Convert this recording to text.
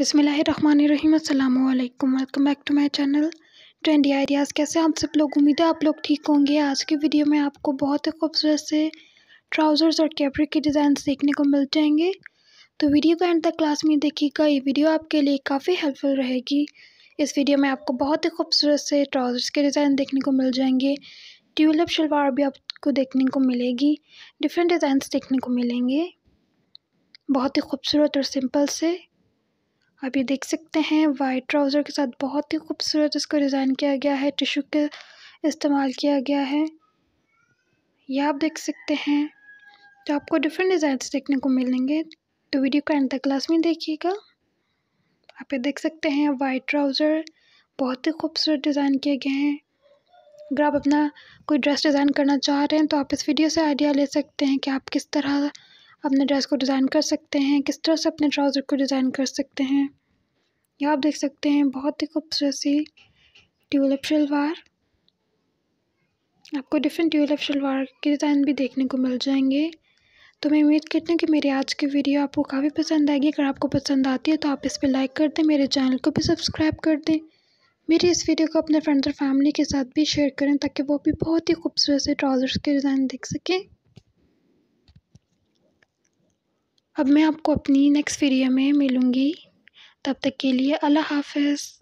बसमिलीम अल्लाम welcome back to my channel trendy ideas कैसे आप सब लोग उम्मीद है आप लोग ठीक होंगे आज की वीडियो में आपको बहुत ही खूबसूरत से ट्राउज़र्स और कैप्रिक के डिज़ाइन देखने को मिल जाएंगे तो वीडियो को एंड तक क्लास में देखिएगा ये वीडियो आपके लिए काफ़ी हेल्पफुल रहेगी इस वीडियो में आपको बहुत ही खूबसूरत से ट्राउज़र्स के डिज़ाइन देखने को मिल जाएंगे ट्यूलिप शलवार भी आपको देखने को मिलेगी डिफरेंट डिज़ाइंस देखने को मिलेंगे बहुत ही खूबसूरत और सिंपल से आप ये देख सकते हैं वाइट ट्राउज़र के साथ बहुत ही खूबसूरत इसको डिज़ाइन किया गया है टिशू के इस्तेमाल किया गया है यह आप देख सकते हैं तो आपको डिफरेंट डिज़ाइन देखने को मिलेंगे तो वीडियो को एंड तक क्लास में देखिएगा आप ये देख सकते हैं वाइट ट्राउज़र बहुत ही खूबसूरत डिज़ाइन किए गए हैं अगर आप अपना कोई ड्रेस डिज़ाइन करना चाह रहे हैं तो आप इस वीडियो से आइडिया ले सकते हैं कि आप किस तरह अपने ड्रेस को डिज़ाइन कर सकते हैं किस तरह से अपने ट्राउज़र को डिज़ाइन कर सकते हैं यह आप देख सकते हैं बहुत ही खूबसूरत सी ट्यूलिप शलवार आपको डिफरेंट ट्यूलिप शलवार के डिज़ाइन भी देखने को मिल जाएंगे तो मैं उम्मीद करती हूँ कि मेरी आज की वीडियो आपको काफ़ी पसंद आएगी अगर आपको पसंद आती है तो आप इस पर लाइक कर दें मेरे चैनल को भी सब्सक्राइब कर दें मेरी इस वीडियो को अपने फ्रेंड्स और फैमिली के साथ भी शेयर करें ताकि वो भी बहुत ही खूबसूरत से ट्राउज़र्स के डिज़ाइन देख सकें अब मैं आपको अपनी नेक्स्ट वीडियो में मिलूँगी तब तक के लिए अल्लाह हाफ़िज़